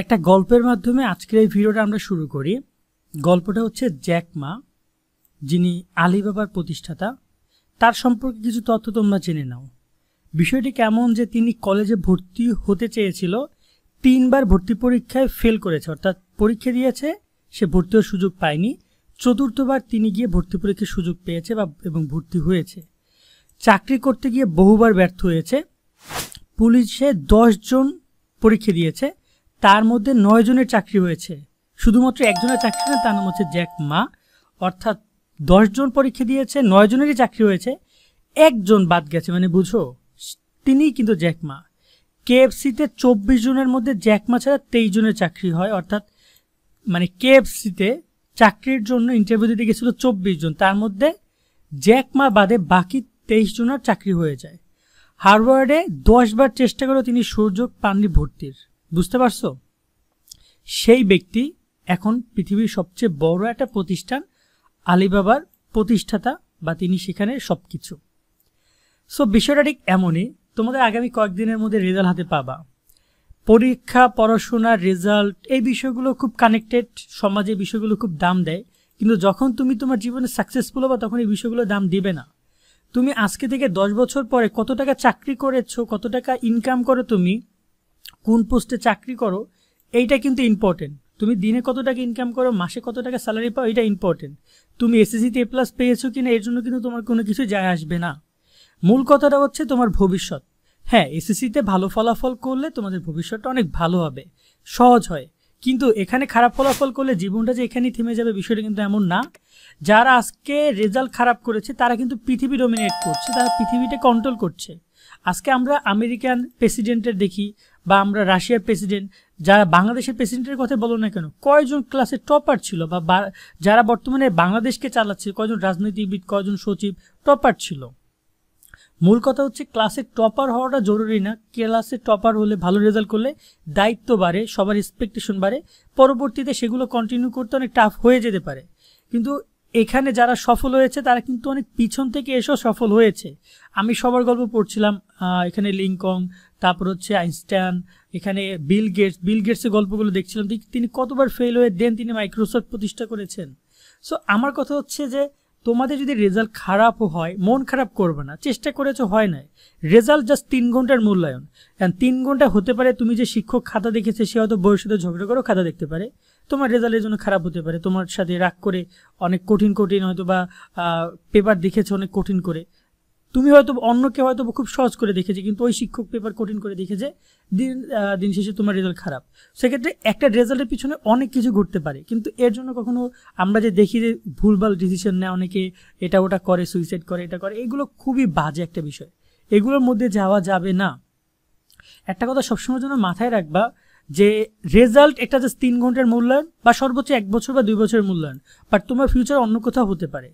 একটা গল্পের মাধ্যমে আজকের এই ভিডিওটা আমরা শুরু করি গল্পটা হচ্ছে জ্যাক মা যিনি আলিবাবার প্রতিষ্ঠাতা তার সম্পর্কে কিছু তথ্য তোমরা জেনে নাও বিষয়টি কেমন যে তিনি কলেজে ভর্তি হতে চেয়েছিল তিনবার ভর্তি পরীক্ষায় ফেল করেছে অর্থাৎ পরীক্ষা দিয়েছে সে ভর্তি হওয়ার সুযোগ পায়নি চতুর্থবার তিনি গিয়ে ভর্তি পরীক্ষার সুযোগ পেয়েছে বা এবং ভর্তি হয়েছে চাকরি করতে গিয়ে বহুবার ব্যর্থ হয়েছে পুলিশে দশজন পরীক্ষা দিয়েছে তার মধ্যে নয় জনের চাকরি হয়েছে শুধুমাত্র একজনের চাকরি না তার নাম হচ্ছে জ্যাক মা অর্থাৎ দশজন পরীক্ষা দিয়েছে নয় জনেরই চাকরি হয়েছে একজন বাদ গেছে মানে বুঝো তিনিই কিন্তু জ্যাক মা কেএফসিতে চব্বিশ জনের মধ্যে জ্যাক মা ছাড়া তেইশ জনের চাকরি হয় অর্থাৎ মানে কেএফসিতে চাকরির জন্য ইন্টারভিউ দিতে গেছিলো চব্বিশ জন তার মধ্যে জ্যাক মা বাদে বাকি তেইশ জনের চাকরি হয়ে যায় হার্ভার্ডে দশবার চেষ্টা করে তিনি সুযোগ পাননি ভর্তির বুঝতে পারছো সেই ব্যক্তি এখন পৃথিবীর সবচেয়ে বড় একটা প্রতিষ্ঠান আলিবাবার প্রতিষ্ঠাতা বা তিনি সেখানে সব কিছু সো বিষয়টা ঠিক এমনই তোমাদের আগামী কয়েকদিনের মধ্যে রেজাল্ট হাতে পাবা পরীক্ষা পড়াশোনা রেজাল্ট এই বিষয়গুলো খুব কানেক্টেড সমাজে বিষয়গুলো খুব দাম দেয় কিন্তু যখন তুমি তোমার জীবনে সাকসেসফুল হবা তখন এই বিষয়গুলো দাম দিবে না তুমি আজকে থেকে দশ বছর পরে কত টাকা চাকরি করেছো কত টাকা ইনকাম করো তুমি কোন পোস্টে চাকরি করো এইটা কিন্তু ইম্পর্টেন্ট তুমি দিনে কত টাকা ইনকাম করো মাসে কত টাকা স্যালারি পাও এটা ইম্পর্টেন্ট তুমি এসএসসিতে এ প্লাস পেয়েছো কিনা এর জন্য কিন্তু তোমার কোনো কিছু যায় আসবে না মূল কথাটা হচ্ছে তোমার ভবিষ্যৎ হ্যাঁ এসএসসিতে ভালো ফলাফল করলে তোমাদের ভবিষ্যৎটা অনেক ভালো হবে সহজ হয় কিন্তু এখানে খারাপ ফলাফল করলে জীবনটা যে এখানেই থেমে যাবে বিষয়টা কিন্তু এমন না যারা আজকে রেজাল্ট খারাপ করেছে তারা কিন্তু পৃথিবী ডোমিনেট করছে তারা পৃথিবীটা কন্ট্রোল করছে আজকে আমরা আমেরিকান প্রেসিডেন্টের দেখি বা আমরা রাশিয়ার প্রেসিডেন্ট যারা বাংলাদেশের প্রেসিডেন্টের কথা বলো না কেন কয়জন ক্লাসের টপার ছিল বা যারা বর্তমানে বাংলাদেশকে চালাচ্ছে কয়জন রাজনীতিবিদ কয়জন সচিব টপার ছিল মূল কথা হচ্ছে ক্লাসে টপার হওয়াটা জরুরি না ক্লাসে টপার হলে ভালো রেজাল্ট করলে দায়িত্ব বাড়ে সবার এক্সপেকটেশন বাড়ে পরবর্তীতে সেগুলো কন্টিনিউ করতে অনেক টাফ হয়ে যেতে পারে কিন্তু এখানে যারা সফল হয়েছে তারা কিন্তু অনেক পিছন থেকে এসেও সফল হয়েছে আমি সবার গল্প পড়ছিলাম এখানে লিঙ্কং তারপর হচ্ছে আইনস্ট্যান এখানে বিল গেটস বিল গেটসের গল্পগুলো দেখছিলাম তিনি কতবার ফেল হয়ে দেন তিনি মাইক্রোসফট প্রতিষ্ঠা করেছেন সো আমার কথা হচ্ছে যে তোমাদের যদি রেজাল্ট খারাপও হয় মন খারাপ করবে না চেষ্টা করেছো হয় নাই রেজাল্ট জাস্ট তিন ঘন্টার মূল্যায়ন কারণ তিন ঘন্টা হতে পারে তুমি যে শিক্ষক খাতা দেখেছে সে হয়তো বইয়ের ঝগড়া করেও খাতা দেখতে পারে তোমার রেজাল্টের জন্য খারাপ হতে পারে তোমার সাথে রাগ করে অনেক কঠিন কঠিন হয়তো বা পেপার দেখেছে অনেক কঠিন করে তুমি হয়তো অন্যকে হয়তো খুব সহজ করে দেখেছে কিন্তু ওই শিক্ষক পেপার কঠিন করে দেখেছে দিন দিন শেষে তোমার রেজাল্ট খারাপ সেক্ষেত্রে একটা রেজাল্টের পিছনে অনেক কিছু ঘটতে পারে কিন্তু এর জন্য কখনো আমরা যে দেখি যে ভুলভাল ডিসিশন নেয় অনেকে এটা ওটা করে সুইসাইড করে এটা করে এগুলো খুবই বাজে একটা বিষয় এগুলোর মধ্যে যাওয়া যাবে না একটা কথা সবসময়ের জন্য মাথায় রাখবা যে রেজাল্ট এটা জাস্ট তিন ঘন্টার মূল্যায়ন বা সর্বোচ্চ এক বছর বা দুই বছরের মূল্যায়ন বাট তোমার ফিউচার অন্য কোথাও হতে পারে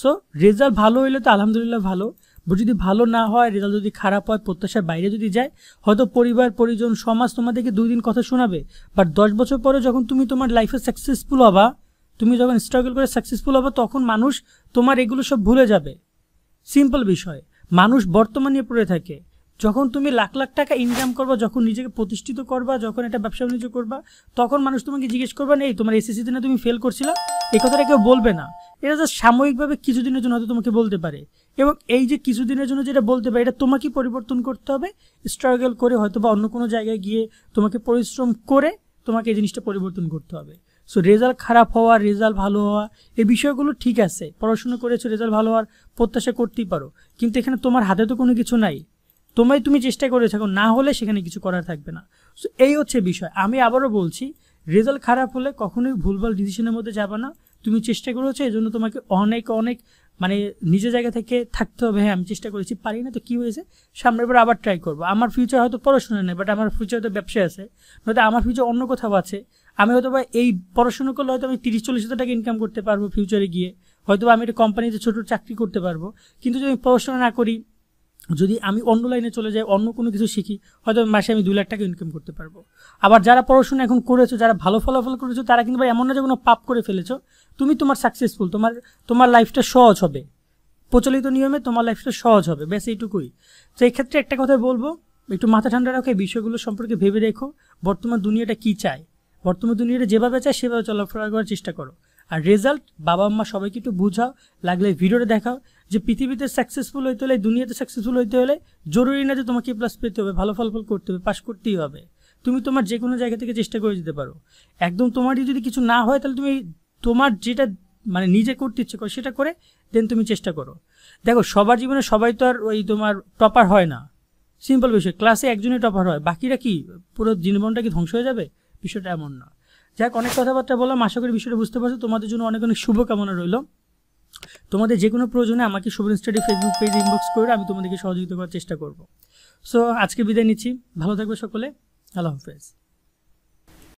সো রেজাল্ট ভালো হইলে তো আলহামদুলিল্লাহ ভালো যদি ভালো না হয় রেজাল্ট যদি খারাপ হয় প্রত্যাশার বাইরে যদি যায় হয়তো পরিবার পরিজন সমাজ তোমাদেরকে দুই দিন কথা শোনাবে বাট দশ বছর পরে যখন তুমি তোমার লাইফে সাকসেসফুল হবা তুমি যখন স্ট্রাগল করে সাকসেসফুল হবা তখন মানুষ তোমার এগুলো সব ভুলে যাবে সিম্পল বিষয় মানুষ বর্তমান নিয়ে পড়ে থাকে যখন তুমি লাখ লাখ টাকা ইনকাম করবা যখন নিজেকে প্রতিষ্ঠিত করবা যখন একটা ব্যবসা বাণিজ্য করবা তখন মানুষ তোমাকে জিজ্ঞেস করবা নেই তোমার এসএসসিতে না তুমি ফেল করছিলা এই কথাটা কেউ বলবে না এটা জাস্ট সাময়িকভাবে কিছুদিনের জন্য হয়তো তোমাকে বলতে পারে এবং এই যে কিছুদিনের জন্য যেটা বলতে পারে এটা তোমাকে পরিবর্তন করতে হবে স্ট্রাগল করে হয়তো বা অন্য কোনো জায়গায় গিয়ে তোমাকে পরিশ্রম করে তোমাকে এই জিনিসটা পরিবর্তন করতে হবে সো রেজাল্ট খারাপ হওয়া রেজাল্ট ভালো হওয়া এই বিষয়গুলো ঠিক আছে পড়াশোনা করেছো রেজাল্ট ভালো হওয়ার প্রত্যাশা করতেই পারো কিন্তু এখানে তোমার হাতে তো কোনো কিছু নাই তোমায় তুমি চেষ্টা করে থাকো না হলে সেখানে কিছু করার থাকবে না সো এই হচ্ছে বিষয় আমি আবারও বলছি রেজাল্ট খারাপ হলে কখনোই ভুলভাল ডিসিশনের মধ্যে যাবে না তুমি চেষ্টা করেছো এই জন্য তোমাকে অনেক অনেক মানে নিজের জায়গা থেকে থাকতে হবে হ্যাঁ আমি চেষ্টা করেছি পারি না তো কী হয়েছে সামনের পর আবার ট্রাই করবো আমার ফিউচার হয়তো পড়াশোনা নেই বাট আমার ফিউচার হয়তো ব্যবসা আছে নয়তো আমার ফিউচার অন্য কোথাও আছে আমি হয়তো বা এই পড়াশুনো করলে হয়তো আমি তিরিশ চল্লিশ হাজার টাকা ইনকাম করতে পারবো ফিউচারে গিয়ে হয়তো আমি একটা কোম্পানিতে ছোটো চাকরি করতে পারবো কিন্তু যদি আমি পড়াশোনা না করি যদি আমি অন্য লাইনে চলে যাই অন্য কোনো কিছু শিখি হয়তো মাসে আমি দু লাখ টাকা ইনকাম করতে পারবো আবার যারা পড়াশোনা এখন করেছো যারা ভালো ফলাফল করেছো তারা কিন্তু ভাই এমন না যে কোনো পাপ করে ফেলেছো তুমি তোমার সাকসেসফুল তোমার তোমার লাইফটা সহজ হবে প্রচলিত নিয়মে তোমার লাইফটা সহজ হবে ব্যাস এইটুকুই তো এক্ষেত্রে একটা কথা বলবো একটু মাথা ঠান্ডা রাখো এই বিষয়গুলো সম্পর্কে ভেবে দেখো বর্তমান দুনিয়াটা কী চায় বর্তমান দুনিয়াটা যেভাবে চায় সেভাবে চলাফেরা করার চেষ্টা করো আর রেজাল্ট বাবা মা সবাইকে একটু বুঝাও লাগলে ভিডিওটা দেখাও যে পৃথিবীতে সাকসেসফুল হইতে হলে দুনিয়াতে সাকসেসফুল হইতে হলে জরুরি না যে তোমাকে প্লাস পেতে হবে ভালো ফল করতে হবে পাশ করতেই হবে তুমি তোমার যে কোনো জায়গা থেকে চেষ্টা করে যেতে পারো একদম তোমারই যদি কিছু না হয় তাহলে তুমি তোমার যেটা মানে নিজে করতে ইচ্ছে করো সেটা করে দেন তুমি চেষ্টা করো দেখো সবার জীবনে সবাই তো আর ওই তোমার টপার হয় না সিম্পল বিষয় ক্লাসে একজনই টপার হয় বাকিরা কি পুরো জীবনটা কি ধ্বংস হয়ে যাবে বিষয়টা এমন না যাক অনেক কথাবার্তা বললাম আশা করি বিষয়টা বুঝতে পারছো তোমাদের জন্য অনেক অনেক শুভকামনা রইলাম তোমাদের যে কোনো প্রয়োজনে আমাকে Shuven study Facebook page inbox করে আমি তোমাদেরকে সহযোগিতা করার চেষ্টা করব সো আজকে বিদায় নিচ্ছি ভালো থাকবে সকলে আল্লাহ হাফেজ